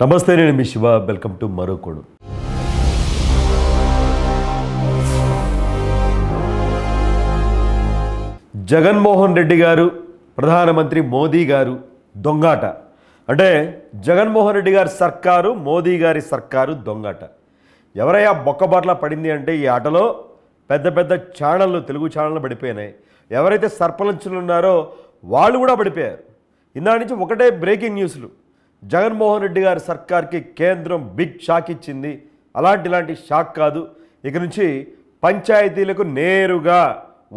నమస్తే నేను మీ శివ వెల్కమ్ టు మరో కోడు జగన్మోహన్ రెడ్డి గారు ప్రధానమంత్రి మోదీ గారు దొంగాట అంటే జగన్మోహన్ రెడ్డి గారి సర్కారు మోదీ గారి సర్కారు దొంగాట ఎవరయ్యా బొక్కబాట్ల పడింది అంటే ఈ ఆటలో పెద్ద పెద్ద ఛానళ్ళు తెలుగు ఛానళ్ళు పడిపోయినాయి ఎవరైతే సర్పంచులు ఉన్నారో వాళ్ళు కూడా పడిపోయారు ఇందా నుంచి ఒకటే బ్రేకింగ్ న్యూస్లు జగన్మోహన్ రెడ్డి గారి సర్కార్కి కేంద్రం బిగ్ షాక్ ఇచ్చింది అలాంటి ఇలాంటి షాక్ కాదు ఇక నుంచి పంచాయతీలకు నేరుగా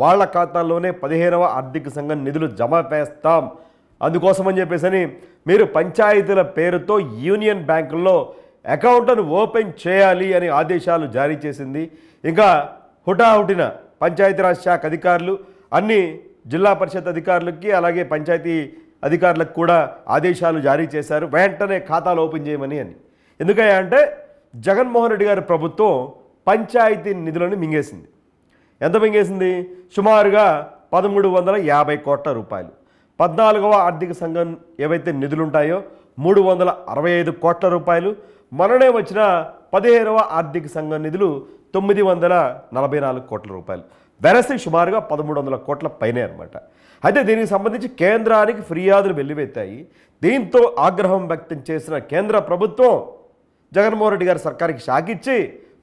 వాళ్ళ ఖాతాల్లోనే పదిహేనవ ఆర్థిక సంఘం నిధులు జమ చేస్తాం అందుకోసమని చెప్పేసి మీరు పంచాయతీల పేరుతో యూనియన్ బ్యాంకుల్లో అకౌంట్ను ఓపెన్ చేయాలి అని ఆదేశాలు జారీ చేసింది ఇంకా హుటాహుటిన పంచాయతీరాజ్ శాఖ అధికారులు అన్ని జిల్లా పరిషత్ అధికారులకి అలాగే పంచాయతీ అధికారులకు కూడా ఆదేశాలు జారీ చేశారు వెంటనే ఖాతాలు ఓపెన్ చేయమని అని ఎందుకయ్యా అంటే జగన్మోహన్ రెడ్డి గారి ప్రభుత్వం పంచాయతీ నిధులను మింగేసింది ఎంత మింగేసింది సుమారుగా పదమూడు వందల యాభై కోట్ల రూపాయలు పద్నాలుగవ ఆర్థిక సంఘం ఏవైతే నిధులుంటాయో మూడు వందల అరవై ఐదు కోట్ల రూపాయలు మననే వచ్చిన పదిహేనవ ఆర్థిక సంఘం నిధులు తొమ్మిది వందల నలభై నాలుగు కోట్ల రూపాయలు వెరసి సుమారుగా పదమూడు వందల కోట్ల పైనే అనమాట అయితే దీనికి సంబంధించి కేంద్రానికి ఫిర్యాదులు వెల్లువెత్తాయి దీంతో ఆగ్రహం వ్యక్తం చేసిన కేంద్ర ప్రభుత్వం జగన్మోహన్ రెడ్డి గారి సర్కార్కి షాకిచ్చి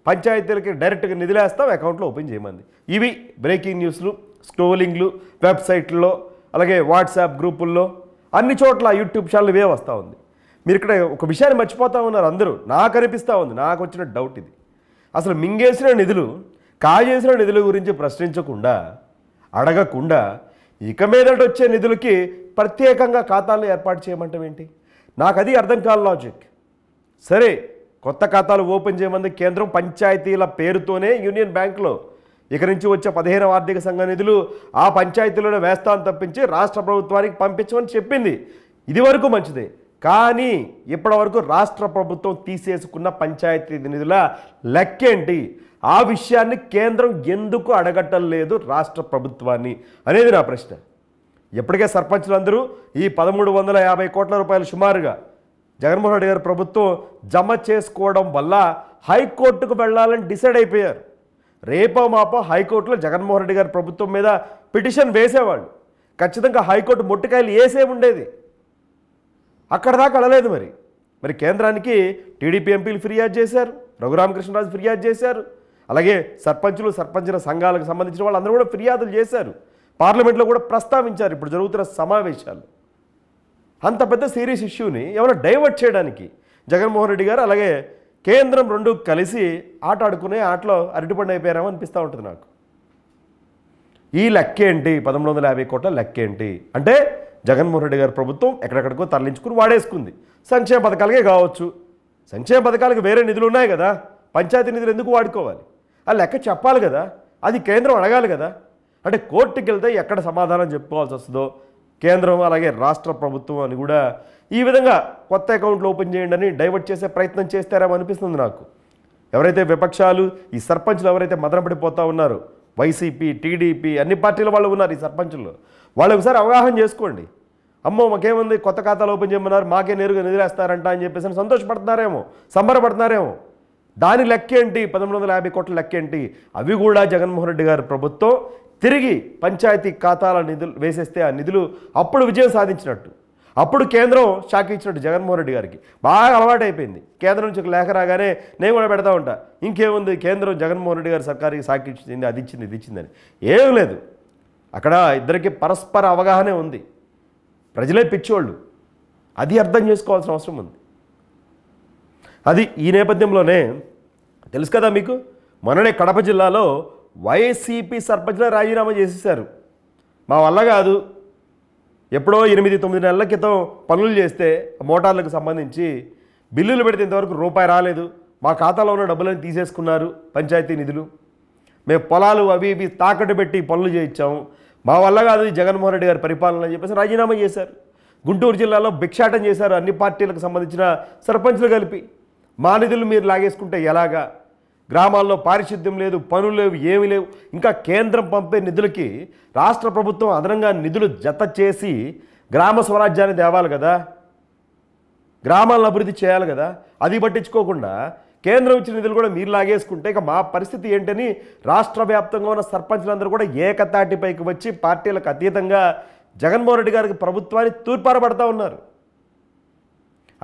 పంచాయతీలకి డైరెక్ట్గా నిధులేస్తాం అకౌంట్లో ఓపెన్ చేయమంది ఇవి బ్రేకింగ్ న్యూస్లు స్క్రోలింగ్లు వెబ్సైట్లలో అలాగే వాట్సాప్ గ్రూపుల్లో అన్ని చోట్ల యూట్యూబ్ ఛానల్ ఇవే వస్తూ ఉంది మీరు ఇక్కడ ఒక విషయాన్ని మర్చిపోతూ ఉన్నారు అందరూ నాకు అనిపిస్తూ ఉంది నాకు వచ్చిన డౌట్ ఇది అసలు మింగేసిన నిధులు కాజేసిన నిధుల గురించి ప్రశ్నించకుండా అడగకుండా ఇక మీదట వచ్చే నిధులకి ప్రత్యేకంగా ఖాతాలు ఏర్పాటు చేయమంటాం ఏంటి నాకు అది అర్థం కాదు లాజిక్ సరే కొత్త ఖాతాలు ఓపెన్ చేయమంది కేంద్రం పంచాయతీల పేరుతోనే యూనియన్ బ్యాంకులో ఇక నుంచి వచ్చే పదిహేను ఆర్థిక సంఘ నిధులు ఆ పంచాయతీలోనే వేస్తాను తప్పించి రాష్ట్ర ప్రభుత్వానికి పంపించమని చెప్పింది ఇది వరకు మంచిదే కానీ ఇప్పటివరకు రాష్ట్ర ప్రభుత్వం తీసేసుకున్న పంచాయతీ నిధుల లెక్కేంటి ఆ విషయాన్ని కేంద్రం ఎందుకు అడగటం లేదు రాష్ట్ర ప్రభుత్వాన్ని అనేది నా ప్రశ్న ఇప్పటికే సర్పంచులందరూ ఈ పదమూడు వందల యాభై కోట్ల రూపాయలు సుమారుగా జగన్మోహన్ రెడ్డి గారి ప్రభుత్వం జమ చేసుకోవడం వల్ల హైకోర్టుకు వెళ్ళాలని డిసైడ్ అయిపోయారు రేపో మాపో హైకోర్టులో జగన్మోహన్ రెడ్డి గారి ప్రభుత్వం మీద పిటిషన్ వేసేవాళ్ళు ఖచ్చితంగా హైకోర్టు మొట్టికాయలు వేసే ఉండేది అక్కడ దాకా అడలేదు మరి మరి కేంద్రానికి టీడీపీ ఎంపీలు ఫిర్యాదు చేశారు రఘురామకృష్ణరాజు ఫిర్యాదు చేశారు అలాగే సర్పంచులు సర్పంచుల సంఘాలకు సంబంధించిన వాళ్ళందరూ కూడా ఫిర్యాదులు చేశారు పార్లమెంట్లో కూడా ప్రస్తావించారు ఇప్పుడు జరుగుతున్న సమావేశాలు అంత పెద్ద సీరియస్ ఇష్యూని ఏమైనా డైవర్ట్ చేయడానికి జగన్మోహన్ రెడ్డి గారు అలాగే కేంద్రం రెండు కలిసి ఆట ఆడుకునే ఆటలో అరటిపండు అయిపోయారేమో అనిపిస్తూ ఉంటుంది నాకు ఈ లెక్కేంటి పదమూడు వందల యాభై కోట్ల లెక్కేంటి అంటే జగన్మోహన్ రెడ్డి గారి ప్రభుత్వం ఎక్కడెక్కడికో తరలించుకుని వాడేసుకుంది సంక్షేమ పథకాలకే కావచ్చు సంక్షేమ పథకాలకు వేరే నిధులు ఉన్నాయి కదా పంచాయతీ నిధులు ఎందుకు వాడుకోవాలి ఆ లెక్క చెప్పాలి కదా అది కేంద్రం అడగాలి కదా అంటే కోర్టుకి వెళ్తే ఎక్కడ సమాధానం చెప్పుకోవాల్సి వస్తుందో కేంద్రం అలాగే రాష్ట్ర ప్రభుత్వం అని కూడా ఈ విధంగా కొత్త అకౌంట్లు ఓపెన్ చేయండి అని డైవర్ట్ చేసే ప్రయత్నం చేస్తారేమో అనిపిస్తుంది నాకు ఎవరైతే విపక్షాలు ఈ సర్పంచ్లు ఎవరైతే మదనపడిపోతూ ఉన్నారో వైసీపీ టీడీపీ అన్ని పార్టీల వాళ్ళు ఉన్నారు ఈ సర్పంచ్లో వాళ్ళు ఒకసారి అవగాహన చేసుకోండి అమ్మో మాకేముంది కొత్త ఖాతాలు ఓపెన్ చేయమన్నారు మాకే నేరుగా నిధులేస్తారంట అని చెప్పేసి సంతోషపడుతున్నారేమో సంబరపడుతున్నారేమో దాని లెక్కేంటి పదమూడు వందల యాభై కోట్ల లెక్కేంటి అవి కూడా జగన్మోహన్ రెడ్డి గారి ప్రభుత్వం తిరిగి పంచాయతీ ఖాతాల నిధులు వేసేస్తే ఆ నిధులు అప్పుడు విజయం సాధించినట్టు అప్పుడు కేంద్రం షాక్ ఇచ్చినట్టు జగన్మోహన్ రెడ్డి గారికి బాగా అలవాటు అయిపోయింది కేంద్రం నుంచి లేఖ రాగానే నేను కూడా పెడతా ఉంటా ఇంకేముంది కేంద్రం జగన్మోహన్ రెడ్డి గారి సర్కారికి షాక్ ఇచ్చింది అది ఇచ్చింది ఇది ఇచ్చిందని ఏం లేదు అక్కడ ఇద్దరికి పరస్పర అవగాహనే ఉంది ప్రజలే పిచ్చోళ్ళు అది అర్థం చేసుకోవాల్సిన అవసరం ఉంది అది ఈ నేపథ్యంలోనే తెలుసు కదా మీకు మొన్ననే కడప జిల్లాలో వైసీపీ సర్పంచ్ల రాజీనామా చేసేసారు మా వల్ల కాదు ఎప్పుడో ఎనిమిది తొమ్మిది నెలల క్రితం పనులు చేస్తే మోటార్లకు సంబంధించి బిల్లులు పెడితే ఇంతవరకు రూపాయి రాలేదు మా ఖాతాలో ఉన్న డబ్బులను తీసేసుకున్నారు పంచాయతీ నిధులు మేము పొలాలు అవి ఇవి తాకట్టు పెట్టి పనులు చేయించాము మా వల్ల కాదు జగన్మోహన్ రెడ్డి గారి పరిపాలన అని చెప్పేసి రాజీనామా చేశారు గుంటూరు జిల్లాలో భిక్షాటం చేశారు అన్ని పార్టీలకు సంబంధించిన సర్పంచ్లు కలిపి మా నిధులు మీరు లాగేసుకుంటే ఎలాగా గ్రామాల్లో పారిశుద్ధ్యం లేదు పనులు లేవు ఏమీ లేవు ఇంకా కేంద్రం పంపే నిధులకి రాష్ట్ర ప్రభుత్వం అదనంగా నిధులు జత చేసి గ్రామ స్వరాజ్యాన్ని తేవాలి కదా గ్రామాలను అభివృద్ధి చేయాలి కదా అది పట్టించుకోకుండా కేంద్రం ఇచ్చిన నిధులు కూడా మీరు లాగేసుకుంటే ఇక మా పరిస్థితి ఏంటని రాష్ట్ర వ్యాప్తంగా ఉన్న సర్పంచ్లందరూ కూడా ఏకతాటిపైకి వచ్చి పార్టీలకు అతీతంగా జగన్మోహన్ రెడ్డి గారికి ప్రభుత్వాన్ని తూర్పారబడతా ఉన్నారు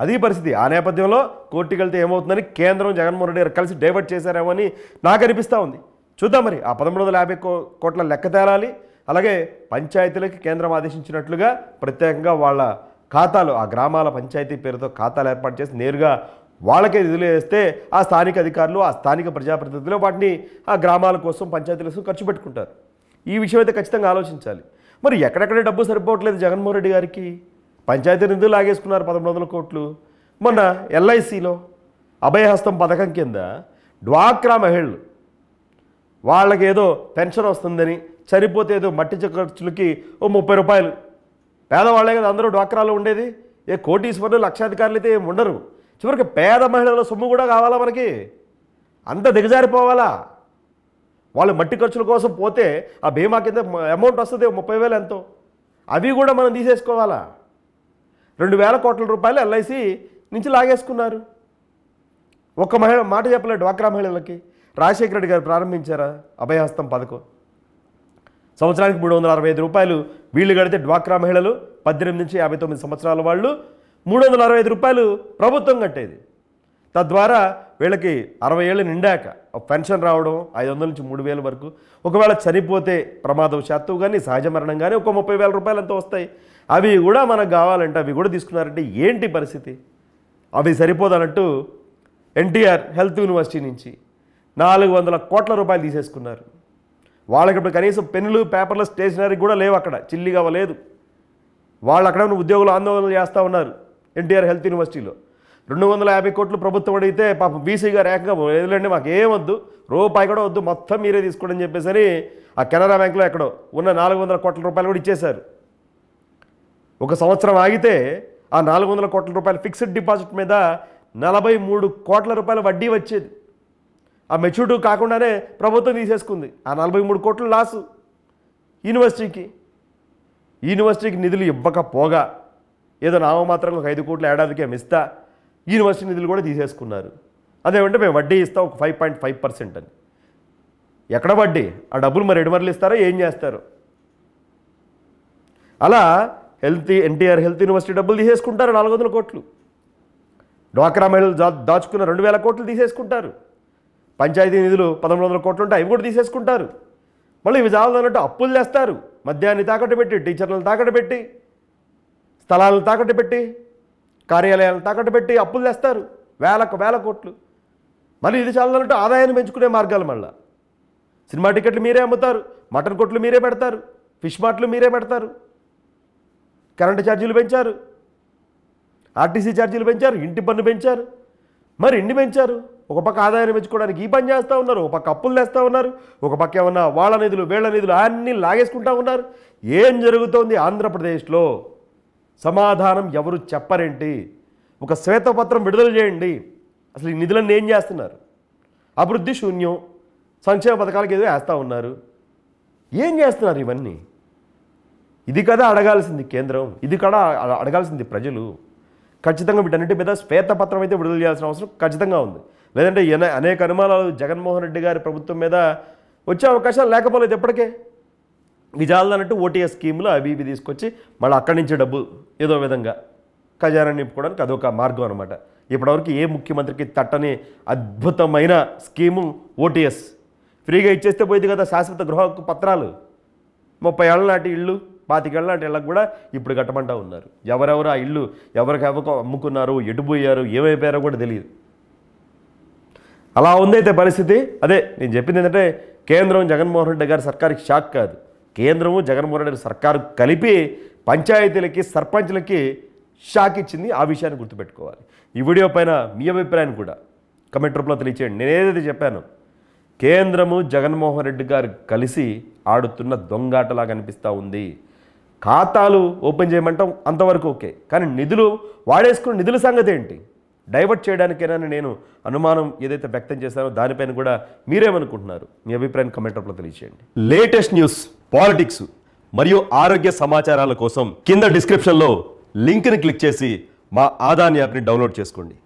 అది పరిస్థితి ఆ నేపథ్యంలో కోర్టుకెళ్తే ఏమవుతుందని కేంద్రం జగన్మోహన్ రెడ్డి గారు కలిసి డైవర్ట్ చేశారేమో అని నాకు అనిపిస్తూ ఉంది చూద్దాం మరి ఆ పదమూడు వందల యాభై కోట్ల లెక్క తేలాలి అలాగే పంచాయతీలకు కేంద్రం ఆదేశించినట్లుగా ప్రత్యేకంగా వాళ్ళ ఖాతాలు ఆ గ్రామాల పంచాయతీ పేరుతో ఖాతాలు ఏర్పాటు చేసి నేరుగా వాళ్ళకే నిధులు వేస్తే ఆ స్థానిక అధికారులు ఆ స్థానిక ప్రజాప్రతినిధులు వాటిని ఆ గ్రామాల కోసం పంచాయతీల కోసం ఖర్చు పెట్టుకుంటారు ఈ విషయం అయితే ఖచ్చితంగా ఆలోచించాలి మరి ఎక్కడెక్కడ డబ్బు సరిపోవట్లేదు జగన్మోహన్ రెడ్డి గారికి పంచాయతీ నిధులు లాగేసుకున్నారు పదమూడు వందల కోట్లు మొన్న ఎల్ఐసిలో అభయహస్తం పథకం కింద డ్వాక్రా మహిళలు వాళ్ళకి ఏదో పెన్షన్ వస్తుందని చనిపోతే ఏదో మట్టి ఖర్చులకి ఓ ముప్పై రూపాయలు పేదవాళ్ళే కదా అందరూ డ్వాక్రాలో ఉండేది ఏ కోటీశ్వరులు లక్షాధికారులు అయితే ఉండరు చివరికి పేద మహిళల సొమ్ము కూడా కావాలా మనకి అంత దిగజారిపోవాలా వాళ్ళు మట్టి ఖర్చుల కోసం పోతే ఆ బీమా కింద అమౌంట్ వస్తుంది ముప్పై వేలు ఎంతో అవి కూడా మనం తీసేసుకోవాలా రెండు వేల కోట్ల రూపాయలు ఎల్ఐసి నుంచి లాగేసుకున్నారు ఒక్క మహిళ మాట చెప్పలేదు డ్వాక్రా మహిళలకి రాజశేఖర రెడ్డి గారు ప్రారంభించారా అభయహస్తం పథకం సంవత్సరానికి మూడు వందల అరవై ఐదు రూపాయలు వీళ్ళు కడితే డ్వాక్రా మహిళలు పద్దెనిమిది నుంచి యాభై తొమ్మిది సంవత్సరాల వాళ్ళు మూడు వందల అరవై ఐదు రూపాయలు ప్రభుత్వం కట్టేది తద్వారా వీళ్ళకి అరవై ఏళ్ళు నిండాక పెన్షన్ రావడం ఐదు వందల నుంచి మూడు వేల వరకు ఒకవేళ చనిపోతే ప్రమాదవశాత్తు కానీ సహజ మరణం కానీ ఒక ముప్పై వేల రూపాయలు ఎంతో వస్తాయి అవి కూడా మనకు కావాలంటే అవి కూడా తీసుకున్నారంటే ఏంటి పరిస్థితి అవి సరిపోదన్నట్టు ఎన్టీఆర్ హెల్త్ యూనివర్సిటీ నుంచి నాలుగు వందల కోట్ల రూపాయలు తీసేసుకున్నారు వాళ్ళకి ఇప్పుడు కనీసం పెన్నులు పేపర్లు స్టేషనరీ కూడా లేవు అక్కడ చిల్లిగా లేదు వాళ్ళు అక్కడ ఉద్యోగులు ఆందోళనలు చేస్తూ ఉన్నారు ఎన్టీఆర్ హెల్త్ యూనివర్సిటీలో రెండు వందల యాభై కోట్లు ప్రభుత్వం అడిగితే పాప బీసీ గారు ఏకంగా మాకు ఏం వద్దు రూపాయి కూడా వద్దు మొత్తం మీరే తీసుకోండి అని చెప్పేసి ఆ కెనరా బ్యాంక్లో ఎక్కడో ఉన్న నాలుగు వందల కోట్ల రూపాయలు కూడా ఇచ్చేశారు ఒక సంవత్సరం ఆగితే ఆ నాలుగు వందల కోట్ల రూపాయలు ఫిక్స్డ్ డిపాజిట్ మీద నలభై మూడు కోట్ల రూపాయల వడ్డీ వచ్చేది ఆ మెచ్యూరిటీ కాకుండానే ప్రభుత్వం తీసేసుకుంది ఆ నలభై మూడు కోట్లు లాసు యూనివర్సిటీకి యూనివర్సిటీకి నిధులు ఇవ్వకపోగా ఏదో నామమాత్రం ఒక ఐదు కోట్లు ఏమి మిస్తా యూనివర్సిటీ నిధులు కూడా తీసేసుకున్నారు అదేమంటే మేము వడ్డీ ఇస్తాం ఒక ఫైవ్ పాయింట్ ఫైవ్ పర్సెంట్ అని ఎక్కడ వడ్డీ ఆ డబ్బులు మరి ఎడుమరలు ఇస్తారో ఏం చేస్తారు అలా హెల్త్ ఎన్టీఆర్ హెల్త్ యూనివర్సిటీ డబ్బులు తీసేసుకుంటారు నాలుగు వందల కోట్లు డ్వాక్రా మహిళలు దా దాచుకున్న రెండు వేల కోట్లు తీసేసుకుంటారు పంచాయతీ నిధులు పదమూడు వందల కోట్లు ఉంటాయి అవి కూడా తీసేసుకుంటారు మళ్ళీ ఇవి చాలదన్నట్టు అప్పులు చేస్తారు మద్యాన్ని తాకట్టు పెట్టి టీచర్లను తాకట్టు పెట్టి స్థలాలు తాకట్టు పెట్టి కార్యాలయాలు తాకట్టు పెట్టి అప్పులు తెస్తారు వేలకు వేల కోట్లు మరి ఇది చాలంటే ఆదాయాన్ని పెంచుకునే మార్గాలు మళ్ళా సినిమా టికెట్లు మీరే అమ్ముతారు మటన్ కొట్లు మీరే పెడతారు ఫిష్ మార్ట్లు మీరే పెడతారు కరెంటు ఛార్జీలు పెంచారు ఆర్టీసీ ఛార్జీలు పెంచారు ఇంటి పన్ను పెంచారు మరి ఎన్ని పెంచారు ఒక పక్క ఆదాయాన్ని పెంచుకోవడానికి ఈ పని చేస్తూ ఉన్నారు ఒక పక్క అప్పులు తెస్తూ ఉన్నారు ఒక పక్క ఏమన్నా వాళ్ళ నిధులు వీళ్ళ నిధులు అన్నీ లాగేసుకుంటూ ఉన్నారు ఏం జరుగుతోంది ఆంధ్రప్రదేశ్లో సమాధానం ఎవరు చెప్పరేంటి ఒక శ్వేతపత్రం విడుదల చేయండి అసలు ఈ నిధులన్నీ ఏం చేస్తున్నారు అభివృద్ధి శూన్యం సంక్షేమ పథకాలకు ఏదో వేస్తూ ఉన్నారు ఏం చేస్తున్నారు ఇవన్నీ ఇది కదా అడగాల్సింది కేంద్రం ఇది కదా అడగాల్సింది ప్రజలు ఖచ్చితంగా వీటన్నిటి మీద శ్వేతపత్రం అయితే విడుదల చేయాల్సిన అవసరం ఖచ్చితంగా ఉంది లేదంటే అనేక అనుమానాలు జగన్మోహన్ రెడ్డి గారి ప్రభుత్వం మీద వచ్చే అవకాశాలు లేకపోలేదు ఎప్పటికే విజాలు అన్నట్టు ఓటీఎస్ స్కీమ్లో అవి ఇవి తీసుకొచ్చి మళ్ళీ అక్కడి నుంచి డబ్బు ఏదో విధంగా ఖజానా నింపుకోవడానికి అదొక మార్గం అనమాట ఇప్పటివరకు ఏ ముఖ్యమంత్రికి తట్టని అద్భుతమైన స్కీము ఓటీఎస్ ఫ్రీగా ఇచ్చేస్తే పోయింది కదా శాశ్వత గృహ పత్రాలు ముప్పై ఏళ్ళ నాటి ఇళ్ళు పాతికేళ్ళ నాటి ఇళ్ళకు కూడా ఇప్పుడు కట్టమంటా ఉన్నారు ఎవరెవరు ఆ ఇళ్ళు ఎవరికి ఎవరు అమ్ముకున్నారు ఎటుపోయారు ఏమైపోయారో కూడా తెలియదు అలా ఉందైతే పరిస్థితి అదే నేను చెప్పింది ఏంటంటే కేంద్రం జగన్మోహన్ రెడ్డి గారి సర్కారికి షాక్ కాదు కేంద్రము జగన్మోహన్ రెడ్డి సర్కారు కలిపి పంచాయతీలకి సర్పంచ్లకి షాక్ ఇచ్చింది ఆ విషయాన్ని గుర్తుపెట్టుకోవాలి ఈ వీడియో పైన మీ అభిప్రాయాన్ని కూడా కమెంట్ రూపంలో తెలియచేయండి నేను ఏదైతే చెప్పాను కేంద్రము జగన్మోహన్ రెడ్డి గారు కలిసి ఆడుతున్న దొంగాటలాగా అనిపిస్తూ ఉంది ఖాతాలు ఓపెన్ చేయమంటాం అంతవరకు ఓకే కానీ నిధులు వాడేసుకున్న నిధుల సంగతి ఏంటి డైవర్ట్ చేయడానికైనా నేను అనుమానం ఏదైతే వ్యక్తం చేశానో దానిపైన కూడా మీరేమనుకుంటున్నారు మీ అభిప్రాయం కమెంట్ రూపంలో తెలియచేయండి లేటెస్ట్ న్యూస్ పాలిటిక్స్ మరియు ఆరోగ్య సమాచారాల కోసం కింద డిస్క్రిప్షన్లో లింక్ని క్లిక్ చేసి మా ఆదాన్ యాప్ని డౌన్లోడ్ చేసుకోండి